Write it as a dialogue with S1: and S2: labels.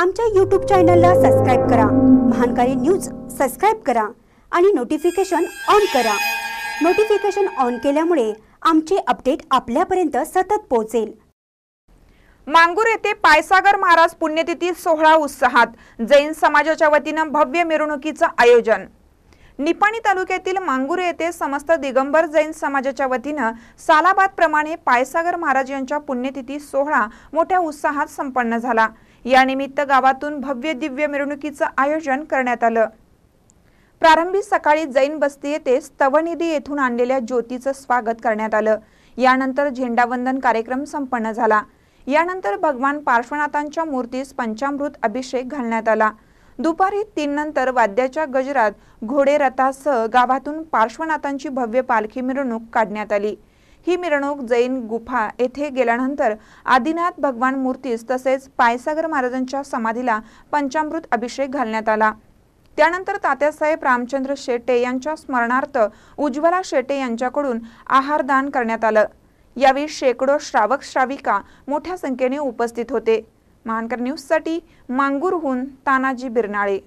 S1: आमच्या यूट्यूब चॅनलला सबस्क्राईब करा महानकारी न्यूज सबस्क्राईब करा आणि नोटिफिकेशन ऑन करा नोटिफिकेशन ऑन केल्यामुळे आमचे अपडेट आपल्यापर्यंत सतत पोहोचेल मांगुर येथे पायसागर महाराज पुण्यतिथी
S2: सोहळा उत्साहात जैन समाजाच्या वतीनं भव्य मिरवणुकीचं आयोजन निपाणी तालुक्यातील मांगुरे येथे समस्त दिगंबर जैन समाजाच्या वतीनं सालाबाद प्रमाणे पायसागर महाराज यांच्या पुण्यतिथी सोहळा मोठ्या उत्साहात संपन्न झाला यानिमित्त गावातून भव्य दिव्य मिरवणुकीचं आयोजन करण्यात आलं प्रारंभी सकाळी जैन बस्ती येथे स्तवनिधी येथून आणलेल्या ज्योतीचं स्वागत करण्यात आलं यानंतर झेंडावंदन कार्यक्रम संपन्न झाला यानंतर भगवान पार्श्वनाथांच्या मूर्तीस पंचामृत अभिषेक घालण्यात आला दुपारी तीन नंतर वाद्याच्या गजरात घोडे रथासह गावातून पार्श्वनाथांची भव्य पालखी मिरवणूक काढण्यात आली ही मिरवणूक जैन गुफा येथे गेल्यानंतर आदिनाथ भगवान मूर्तीस तसेच पायसागर महाराजांच्या समाधीला पंचामृत अभिषेक घालण्यात आला त्यानंतर तात्यासाहेब रामचंद्र शेटे यांच्या स्मरणार्थ उज्ज्वला शेटे यांच्याकडून आहारदान करण्यात आलं यावेळी शेकडो श्रावक श्राविका मोठ्या संख्येने उपस्थित होते महानकर न्यूजसाठी मांगूरहून तानाजी बिरनाळे